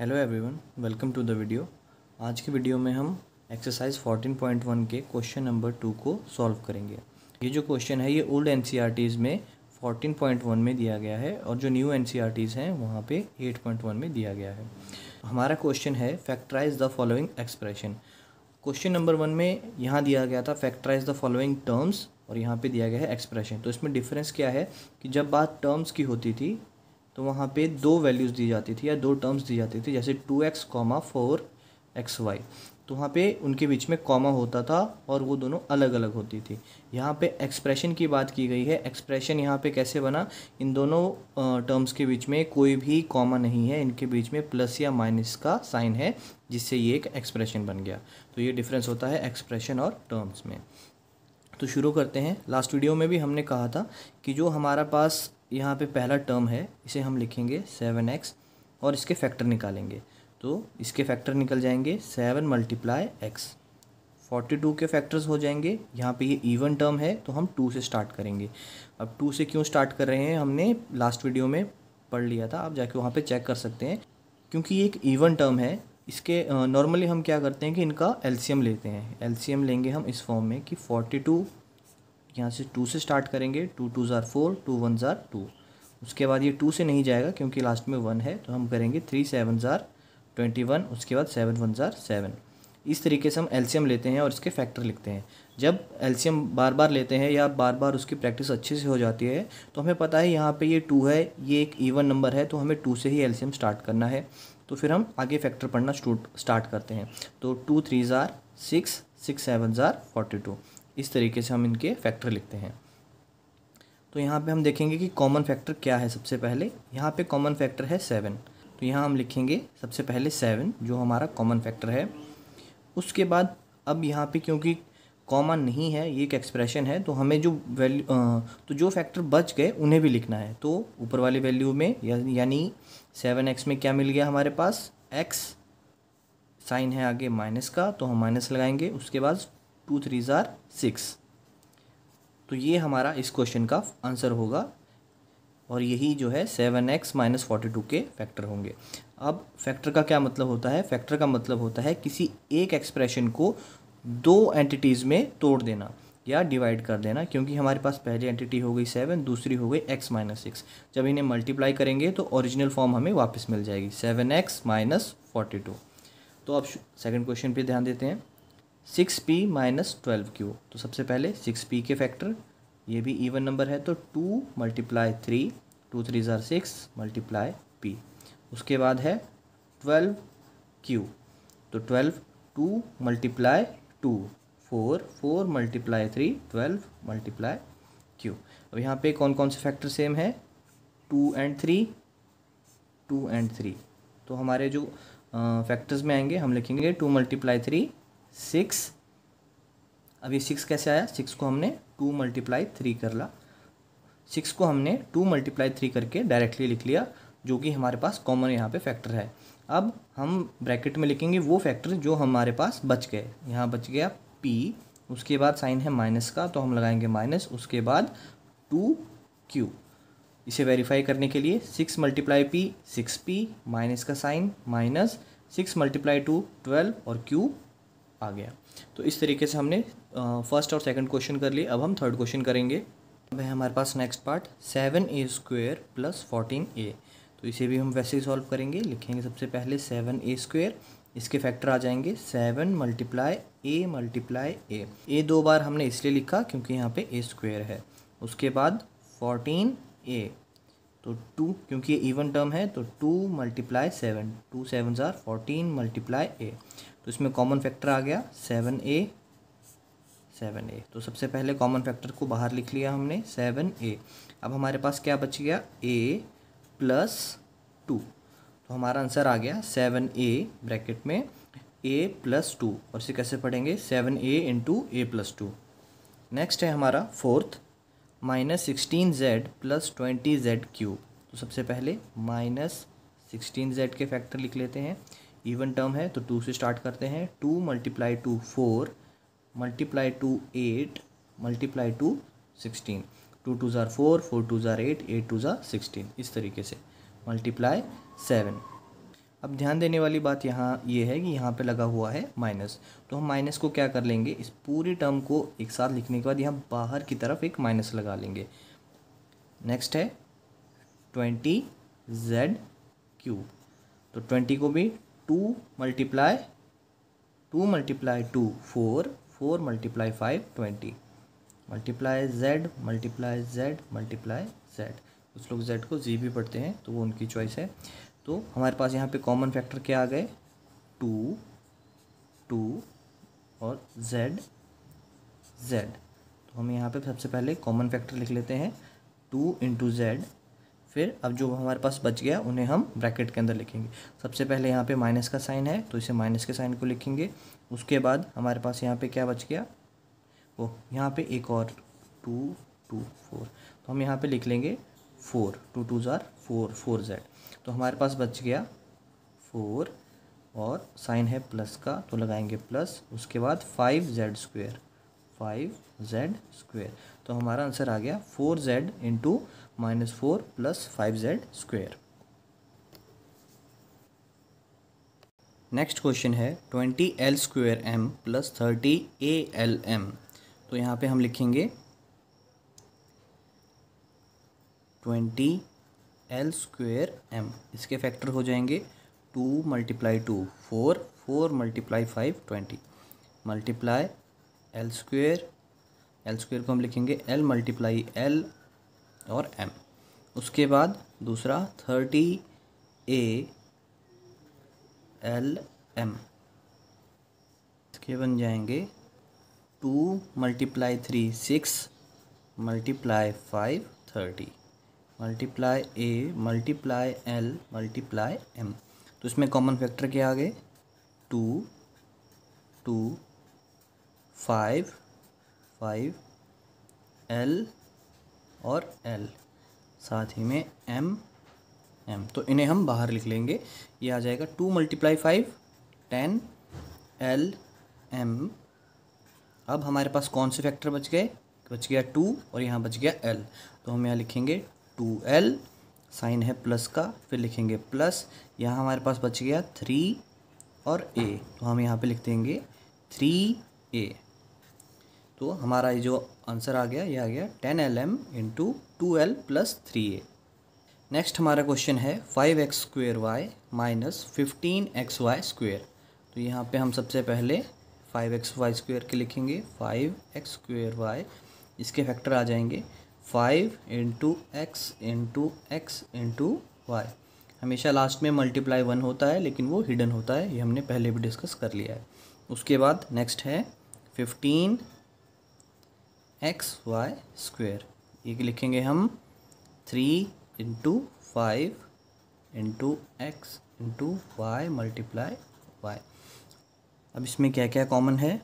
hello everyone welcome to the video आज की video में हम एक्सरसाइज 14.1 के क्वेश्चन नंबर टू को सॉल्व करेंगे ये जो क्वेश्चन है ये ओल्ड एन e में 14.1 में दिया गया है और जो न्यू एन e हैं वहाँ पे 8.1 में दिया गया है हमारा क्वेश्चन है factorise the following expression question number one में यहाँ दिया गया था फैक्टराइज द फॉलोइंग टर्म्स और यहाँ पे दिया गया है एक्सप्रेशन तो इसमें डिफरेंस क्या है कि जब बात टर्म्स की होती थी तो वहाँ पे दो वैल्यूज़ दी जाती थी या दो टर्म्स दी जाती थी जैसे two x comma four x y तो वहाँ पे उनके बीच में कॉमा होता था और वो दोनों अलग अलग होती थी यहाँ पे एक्सप्रेशन की बात की गई है एक्सप्रेशन यहाँ पे कैसे बना इन दोनों टर्म्स के बीच में कोई भी कॉमा नहीं है इनके बीच में प्लस या माइनस का साइन है जिससे ये एक एक्सप्रेशन बन गया तो ये डिफरेंस होता है एक्सप्रेशन और टर्म्स में तो शुरू करते हैं लास्ट वीडियो में भी हमने कहा था कि जो हमारा पास यहाँ पे पहला टर्म है इसे हम लिखेंगे सेवन एक्स और इसके फैक्टर निकालेंगे तो इसके फैक्टर निकल जाएंगे seven multiply x forty two के फैक्टर्स हो जाएंगे यहाँ पे ये इवन टर्म है तो हम टू से स्टार्ट करेंगे अब टू से क्यों स्टार्ट कर रहे हैं हमने लास्ट वीडियो में पढ़ लिया था आप जाके वहाँ पर चेक कर सकते हैं क्योंकि ये एक ईवन टर्म है इसके नॉर्मली हम क्या करते हैं कि इनका एलसीएम लेते हैं एलसीएम लेंगे हम इस फॉर्म में कि फोर्टी टू यहाँ से टू से स्टार्ट करेंगे टू टू ज़ार फोर टू वन ज़ार टू उसके बाद ये टू से नहीं जाएगा क्योंकि लास्ट में वन है तो हम करेंगे थ्री सेवन ज़ार ट्वेंटी वन उसके बाद सेवन वन ज़ार सेवन इस तरीके से हम एल्शियम लेते हैं और इसके फैक्टर लिखते हैं जब एल्शियम बार बार लेते हैं या बार बार उसकी प्रैक्टिस अच्छे से हो जाती है तो हमें पता है यहाँ पे ये टू है ये एक इवन नंबर है तो हमें टू से ही एल्शियम स्टार्ट करना है तो फिर हम आगे फैक्टर पढ़ना स्टार्ट करते हैं तो टू थ्री ज़ार सिक्स सिक्स सेवन ज़ार फोर्टी टू इस तरीके से हम इनके फैक्टर लिखते हैं तो यहाँ पे हम देखेंगे कि कॉमन फैक्टर क्या है सबसे पहले यहाँ पे कॉमन फैक्टर है सेवन तो यहाँ हम लिखेंगे सबसे पहले सेवन जो हमारा कॉमन फैक्टर है उसके बाद अब यहाँ पे क्योंकि कॉमन नहीं है ये एक एक्सप्रेशन है तो हमें जो वैल्यू तो जो फैक्टर बच गए उन्हें भी लिखना है तो ऊपर वाली वैल्यू में या, यानी सेवन एक्स में क्या मिल गया हमारे पास एक्स साइन है आगे माइनस का तो हम माइनस लगाएंगे उसके बाद टू थ्री ज़ार सिक्स तो ये हमारा इस क्वेश्चन का आंसर होगा और यही जो है seven x minus forty two के फैक्टर होंगे अब फैक्टर का क्या मतलब होता है फैक्टर का मतलब होता है किसी एक एक्सप्रेशन को दो एंटिटीज़ में तोड़ देना या डिवाइड कर देना क्योंकि हमारे पास पहली एंटिटी हो गई सेवन दूसरी हो गई एक्स माइनस सिक्स जब इन्हें मल्टीप्लाई करेंगे तो ओरिजिनल फॉर्म हमें वापस मिल जाएगी seven x minus forty two तो अब सेकंड क्वेश्चन पे ध्यान देते हैं six p minus twelve q तो सबसे पहले सिक्स पी के फैक्टर ये भी इवन नंबर है तो two multiply three two three ज़ार सिक्स मल्टीप्लाई पी उसके बाद है ट्वेल्व क्यू तो twelve two multiply two four four multiply three twelve multiply q अब यहाँ पे कौन कौन से फैक्टर सेम है two and three two and three तो हमारे जो फैक्टर्स में आएंगे हम लिखेंगे टू मल्टीप्लाई थ्री सिक्स अब ये सिक्स कैसे आया सिक्स को हमने टू मल्टीप्लाई थ्री कर ला सिक्स को हमने टू मल्टीप्लाई थ्री करके डायरेक्टली लिख लिया जो कि हमारे पास कॉमन यहाँ पे फैक्टर है अब हम ब्रैकेट में लिखेंगे वो फैक्टर जो हमारे पास बच गए यहाँ बच गया पी उसके बाद साइन है माइनस का तो हम लगाएंगे माइनस उसके बाद टू क्यू इसे वेरीफाई करने के लिए six multiply p six p minus का sign minus six multiply two twelve और क्यू आ गया तो इस तरीके से हमने फर्स्ट और सेकंड क्वेश्चन कर लिए अब हम थर्ड क्वेश्चन करेंगे अब है हमारे पास next part seven a square plus fourteen a तो इसे भी हम वैसे ही सॉल्व करेंगे लिखेंगे सबसे पहले सेवन ए स्क्वेयर इसके फैक्टर आ जाएंगे seven multiply a multiply a a दो बार हमने इसलिए लिखा क्योंकि यहाँ पे ए स्क्वेयर है उसके बाद फोर्टीन ए तो टू क्योंकि ये इवन टर्म है तो two multiply seven two seven ज़ार फोर्टीन मल्टीप्लाई ए तो इसमें कॉमन फैक्टर आ गया सेवन ए सेवन ए तो सबसे पहले कॉमन फैक्टर को बाहर लिख लिया हमने सेवन ए अब हमारे पास क्या बच गया ए प्लस टू हमारा आंसर आ गया सेवन ए ब्रैकेट में ए प्लस टू और इसे कैसे पढ़ेंगे seven a into a plus two next है हमारा fourth minus sixteen z plus twenty z cube तो सबसे पहले माइनस सिक्सटीन जेड के फैक्टर लिख लेते हैं इवन टर्म है तो टू से स्टार्ट करते हैं two multiply two four multiply two eight multiply two sixteen two two ज़ार फोर फोर टू ज़ार एट एट टू ज़ार सिक्सटीन इस तरीके से मल्टीप्लाई सेवन अब ध्यान देने वाली बात यहाँ ये है कि यहाँ पे लगा हुआ है माइनस तो हम माइनस को क्या कर लेंगे इस पूरी टर्म को एक साथ लिखने के बाद यहाँ बाहर की तरफ एक माइनस लगा लेंगे नेक्स्ट है ट्वेंटी जेड क्यूब तो ट्वेंटी को भी two multiply two multiply two four four multiply five twenty multiply z multiply z multiply z कुछ लोग जेड को जी भी पढ़ते हैं तो वो उनकी चॉइस है तो हमारे पास यहाँ पे कॉमन फैक्टर क्या आ गए टू टू और जेड जेड तो हम यहाँ पे सबसे पहले कॉमन फैक्टर लिख लेते हैं टू इंटू जेड फिर अब जो हमारे पास बच गया उन्हें हम ब्रैकेट के अंदर लिखेंगे सबसे पहले यहाँ पे माइनस का साइन है तो इसे माइनस के साइन को लिखेंगे उसके बाद हमारे पास यहाँ पे क्या बच गया वो यहाँ पे एक और टू टू फोर तो हम यहाँ पे लिख लेंगे फोर टू टू ज़ार फोर फोर जेड तो हमारे पास बच गया फोर और साइन है प्लस का तो लगाएंगे प्लस उसके बाद five z square five z square तो हमारा आंसर आ गया four z into minus four plus five z square next question है twenty l square m plus thirty a l m तो यहाँ पे हम लिखेंगे ट्वेंटी एल स्क्वेयर एम इसके फैक्टर हो जाएंगे two multiply two four four multiply five twenty multiply l square l square को हम लिखेंगे एल मल्टीप्लाई एल और एम उसके बाद दूसरा थर्टी ए एल एम इसके बन जाएंगे two multiply three six multiply five thirty multiply a multiply l multiply m तो इसमें कॉमन फैक्टर क्या आ गए two two five five l और एल साथ ही में एम एम तो इन्हें हम बाहर लिख लेंगे ये आ जाएगा two multiply five ten l m अब हमारे पास कौन से फैक्टर बच गए बच गया टू और यहाँ बच गया एल तो हम यहाँ लिखेंगे टू एल साइन है प्लस का फिर लिखेंगे प्लस यहाँ हमारे पास बच गया थ्री और ए तो हम यहाँ पे लिख देंगे थ्री ए तो हमारा ये जो आंसर आ गया ये आ गया ten l m into two l plus three a next हमारा क्वेश्चन है five x square y minus fifteen x y square तो यहाँ पे हम सबसे पहले फाइव एक्स वाई स्क्वेयर के लिखेंगे फाइव एक्स स्क्वेयर वाई इसके फैक्टर आ जाएंगे five into x into x into y हमेशा लास्ट में मल्टीप्लाई वन होता है लेकिन वो हिडन होता है ये हमने पहले भी डिस्कस कर लिया है उसके बाद नेक्स्ट है फिफ्टीन एक्स वाई स्क्वेयर ये लिखेंगे हम three into five into x into y multiply y अब इसमें क्या क्या कॉमन है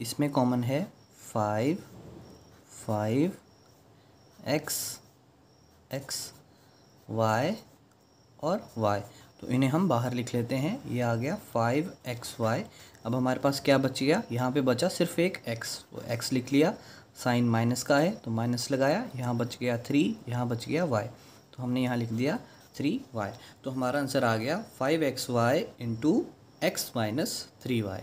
इसमें कॉमन है five five x x y और वाई तो इन्हें हम बाहर लिख लेते हैं ये आ गया फाइव एक्स वाई अब हमारे पास क्या बच गया यहाँ पे बचा सिर्फ एक एक्स तो एक्स लिख लिया साइन माइनस का है तो माइनस लगाया यहाँ बच गया थ्री यहाँ बच गया वाई तो हमने यहाँ लिख दिया थ्री वाई तो हमारा आंसर आ गया five x y into x minus three y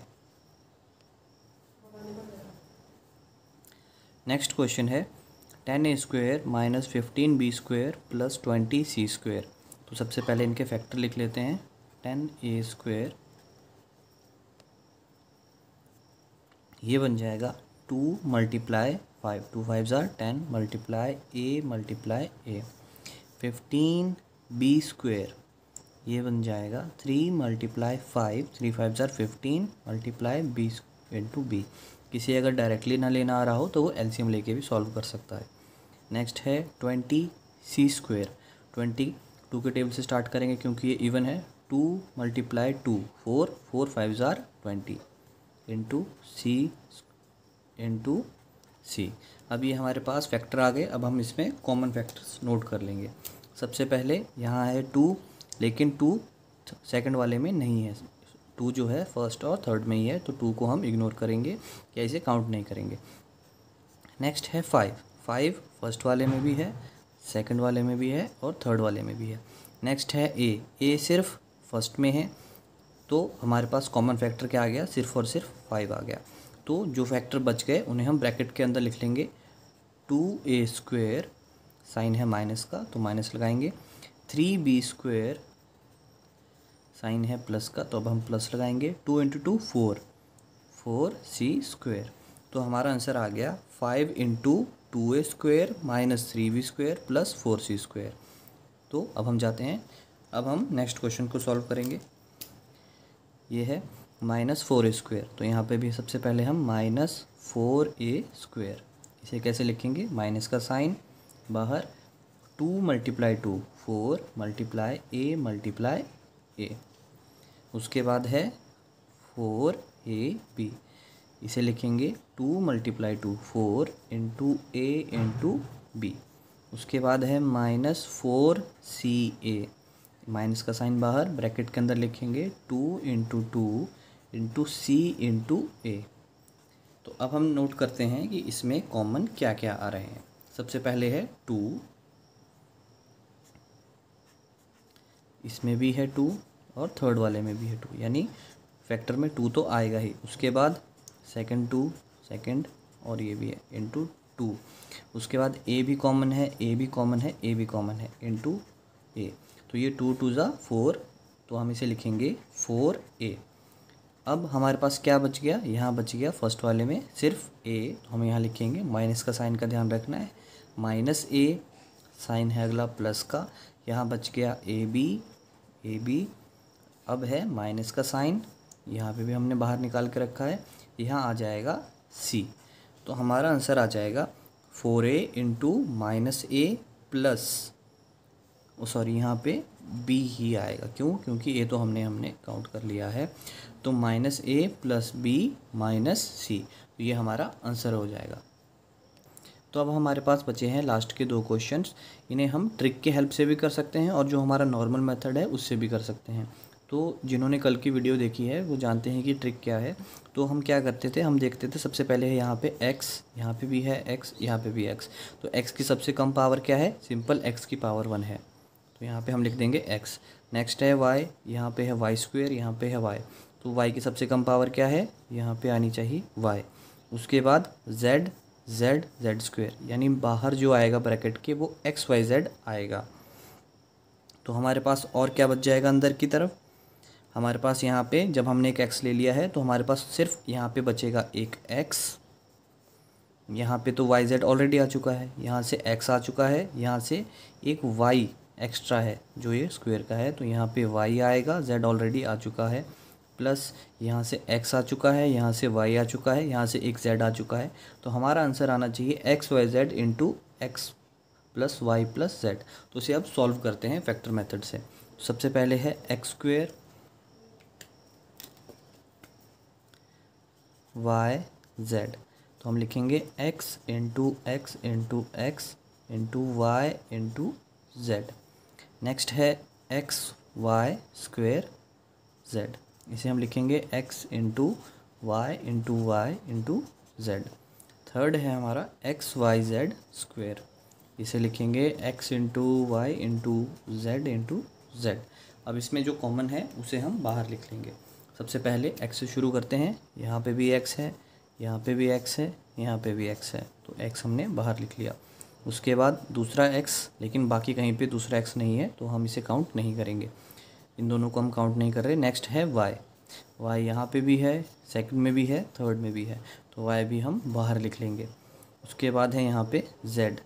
next question है ten a square minus fifteen b square plus twenty c square तो सबसे पहले इनके फैक्टर लिख लेते हैं टेन ए स्क्वेयर ये बन जाएगा two multiply five two five ज़ार ten multiply a multiply a fifteen b square ये बन जाएगा three multiply five three five ज़ार fifteen multiply b into b किसी अगर डायरेक्टली ना लेना आ रहा हो तो वो एल्सीम लेके भी सॉल्व कर सकता है नेक्स्ट है twenty c square twenty two के टेबल से स्टार्ट करेंगे क्योंकि ये इवन है two multiply two four four five ज़ार twenty into c into c अब ये हमारे पास फैक्टर आ गए अब हम इसमें कॉमन फैक्टर्स नोट कर लेंगे सबसे पहले यहाँ है टू लेकिन टू सेकेंड वाले में नहीं है टू जो है फर्स्ट और थर्ड में ही है तो टू को हम इग्नोर करेंगे या इसे काउंट नहीं करेंगे नेक्स्ट है फाइव फाइव फर्स्ट वाले में भी है सेकंड वाले में भी है और थर्ड वाले में भी है नेक्स्ट है ए ए सिर्फ फर्स्ट में है तो हमारे पास कॉमन फैक्टर क्या आ गया सिर्फ और सिर्फ फाइव आ गया तो जो फैक्टर बच गए उन्हें हम ब्रैकेट के अंदर लिख लेंगे टू ए स्क्वेयर साइन है माइनस का तो माइनस लगाएंगे थ्री बी स्क्वेयर साइन है प्लस का तो अब हम प्लस लगाएंगे two into two four four c square तो हमारा आंसर आ गया five into two a square minus three v square plus four c square तो अब हम जाते हैं अब हम नेक्स्ट क्वेश्चन को सॉल्व करेंगे ये है माइनस फोर ए स्क्वेयर तो यहाँ पे भी सबसे पहले हम माइनस फोर ए स्क्वेयर इसे कैसे लिखेंगे माइनस का साइन बाहर two multiply two four multiply a multiply a उसके बाद है फोर ए बी इसे लिखेंगे two multiply two four into a into b उसके बाद है minus four c a minus का साइन बाहर ब्रैकेट के अंदर लिखेंगे two into two into c into a तो अब हम नोट करते हैं कि इसमें कॉमन क्या क्या आ रहे हैं सबसे पहले है टू इसमें भी है टू और थर्ड वाले में भी है टू यानी फैक्टर में टू तो आएगा ही उसके बाद सेकंड टू सेकंड और ये भी है इंटू टू उसके बाद ए भी कॉमन है ए भी कॉमन है ए भी कॉमन है टू ए तो ये टू टू ज़ा फोर तो हम इसे लिखेंगे फोर ए अब हमारे पास क्या बच गया यहाँ बच गया फर्स्ट वाले में सिर्फ ए तो हम यहाँ लिखेंगे माइनस का साइन का ध्यान रखना है माइनस ए साइन है अगला प्लस का यहाँ बच गया ए बी ए बी अब है माइनस का साइन यहाँ पे भी हमने बाहर निकाल के रखा है यहाँ आ जाएगा सी तो हमारा आंसर आ जाएगा four a into minus a plus sorry यहाँ पे बी ही आएगा क्यों क्योंकि ए तो हमने हमने काउंट कर लिया है तो minus a plus b minus c तो ये हमारा आंसर हो जाएगा तो अब हमारे पास बचे हैं लास्ट के दो क्वेश्चंस इन्हें हम ट्रिक के हेल्प से भी कर सकते हैं और जो हमारा नॉर्मल मेथड है उससे भी कर सकते हैं तो जिन्होंने कल की वीडियो देखी है वो जानते हैं कि ट्रिक क्या है तो हम क्या करते थे हम देखते थे सबसे पहले है यहाँ पे x यहाँ पे भी है x यहाँ पे भी x तो x की सबसे कम पावर क्या है सिंपल x की पावर वन है तो यहाँ पे हम लिख देंगे x नेक्स्ट है y यहाँ पे है वाई स्क्वेयर यहाँ पे है y तो y की सबसे कम पावर क्या है यहाँ पे आनी चाहिए y उसके बाद z z z स्क्वेयर यानी बाहर जो आएगा ब्रैकेट के वो एक्स वाई जेड आएगा तो हमारे पास और क्या बच जाएगा अंदर की तरफ हमारे पास यहाँ पे जब हमने एक एक्स ले लिया है तो हमारे पास सिर्फ यहाँ पे बचेगा एक एक्स यहाँ पे तो वाई जेड ऑलरेडी आ चुका है यहाँ से एक्स आ चुका है यहाँ से एक वाई एक्स्ट्रा है जो ये स्क्वेयर का है तो यहाँ पे वाई आएगा जेड ऑलरेडी आ चुका है प्लस यहाँ से एक्स आ चुका है यहाँ से वाई आ चुका है यहाँ से एक जेड आ चुका है तो हमारा आंसर आना चाहिए x y z into x plus y plus z तो इसे अब सॉल्व करते हैं फैक्टर मेथड से सबसे पहले है एक्स स्क्वेयर वाई जेड तो हम लिखेंगे x into x into x into y into z next है एक्स वाई स्क्वेयर जेड इसे हम लिखेंगे x into y into y into z third है हमारा एक्स वाई जेड स्क्वेयर इसे लिखेंगे x into y into z into z अब इसमें जो कॉमन है उसे हम बाहर लिख लेंगे सबसे पहले एक्स से शुरू करते हैं यहाँ पे भी एक्स है यहाँ पे भी एक्स है यहाँ पे भी एक्स है तो एक्स हमने बाहर लिख लिया उसके बाद दूसरा एक्स लेकिन बाकी कहीं पे दूसरा एक्स नहीं है तो हम इसे काउंट नहीं करेंगे इन दोनों को हम काउंट नहीं कर रहे नेक्स्ट है वाई वाई यहाँ पे भी है सेकंड में भी है थर्ड में भी है तो वाई भी हम बाहर लिख लेंगे उसके बाद है यहाँ पे जेड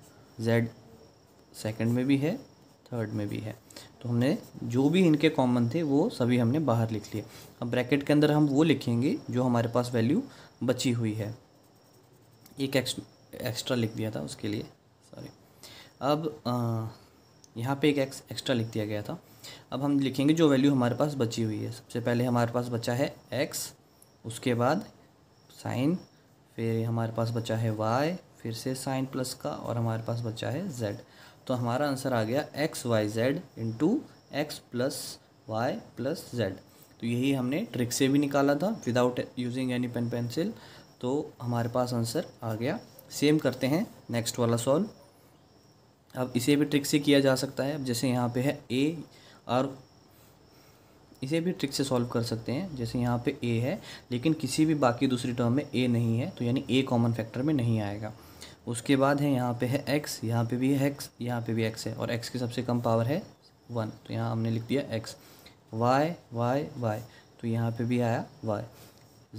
जेड सेकंड में भी है थर्ड में भी है तो हमने जो भी इनके कॉमन थे वो सभी हमने बाहर लिख लिए अब ब्रैकेट के अंदर हम वो लिखेंगे जो हमारे पास वैल्यू बची हुई है एक एक्स्ट्रा लिख दिया था उसके लिए सॉरी अब यहाँ पे एक एक्स एक्स्ट्रा लिख दिया गया था अब हम लिखेंगे जो वैल्यू हमारे पास बची हुई है सबसे पहले हमारे पास बचा है एक्स उसके बाद साइन फिर हमारे पास बचा है वाई फिर से साइन प्लस का और हमारे पास बचा है जेड तो हमारा आंसर आ गया x y z into x plus y plus z तो यही हमने ट्रिक से भी निकाला था without using any pen pencil तो हमारे पास आंसर आ गया सेम करते हैं नेक्स्ट वाला सॉल्व अब इसे भी ट्रिक से किया जा सकता है अब जैसे यहाँ पे है ए और इसे भी ट्रिक से सॉल्व कर सकते हैं जैसे यहाँ पे ए है लेकिन किसी भी बाकी दूसरी टर्म में ए नहीं है तो यानी ए कॉमन फैक्टर में नहीं आएगा उसके बाद है यहाँ पे है एक्स यहाँ पे भी है एक्स यहाँ पे भी एक्स है और एक्स की सबसे कम पावर है वन तो यहाँ हमने लिख दिया एक्स वाई वाई वाई तो यहाँ पे भी आया वाई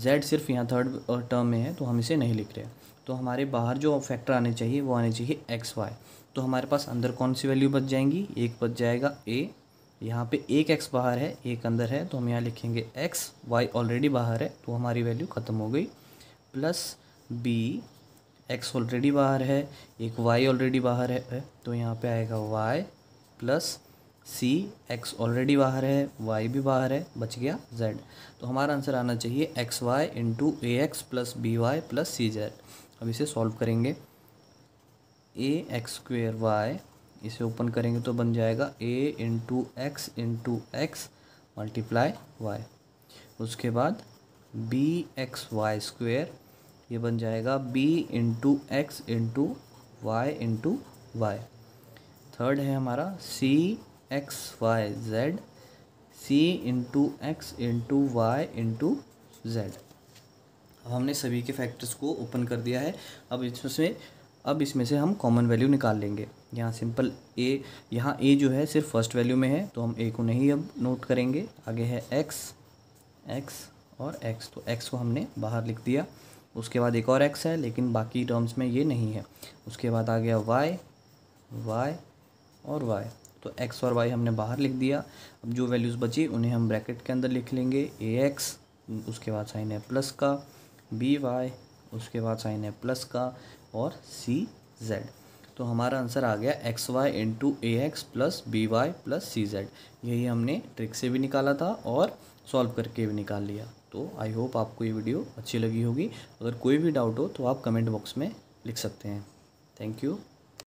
जेड सिर्फ यहाँ थर्ड टर्म में है तो हम इसे नहीं लिख रहे तो हमारे बाहर जो फैक्टर आने चाहिए वो आने चाहिए एक्स वाई तो हमारे पास अंदर कौन सी वैल्यू बच जाएंगी एक बच जाएगा ए यहाँ पे एक एक्स बाहर है एक अंदर है तो हम यहाँ लिखेंगे एक्स वाई ऑलरेडी बाहर है तो हमारी वैल्यू ख़त्म हो गई प्लस बी एक्स ऑलरेडी बाहर है एक वाई ऑलरेडी बाहर है तो यहाँ पे आएगा y plus c x already बाहर है वाई भी बाहर है बच गया जेड तो हमारा आंसर आना चाहिए x y into a x plus b y plus c z अब इसे सॉल्व करेंगे ए एक्स स्क्वेयर वाई इसे ओपन करेंगे तो बन जाएगा a into x into x multiply y उसके बाद बी एक्स वाई स्क्वेयर ये बन जाएगा b into x into y into y third है हमारा c x y z c into x into y into z अब हमने सभी के फैक्टर्स को ओपन कर दिया है अब इसमें अब इसमें से हम कॉमन वैल्यू निकाल लेंगे यहाँ सिंपल ए यहाँ ए जो है सिर्फ फर्स्ट वैल्यू में है तो हम ए को नहीं अब नोट करेंगे आगे है एक्स एक्स और एक्स तो एक्स को हमने बाहर लिख दिया उसके बाद एक और एक्स है लेकिन बाकी टर्म्स में ये नहीं है उसके बाद आ गया वाई वाई और वाई तो एक्स और वाई हमने बाहर लिख दिया अब जो वैल्यूज़ बची उन्हें हम ब्रैकेट के अंदर लिख लेंगे ए एक्स उसके बाद साइन है प्लस का बी वाई उसके बाद साइन है प्लस का और सी जेड तो हमारा आंसर आ गया x y into a x plus b y plus c z यही हमने ट्रिक से भी निकाला था और सॉल्व करके भी निकाल लिया तो आई होप आपको ये वीडियो अच्छी लगी होगी अगर कोई भी डाउट हो तो आप कमेंट बॉक्स में लिख सकते हैं थैंक यू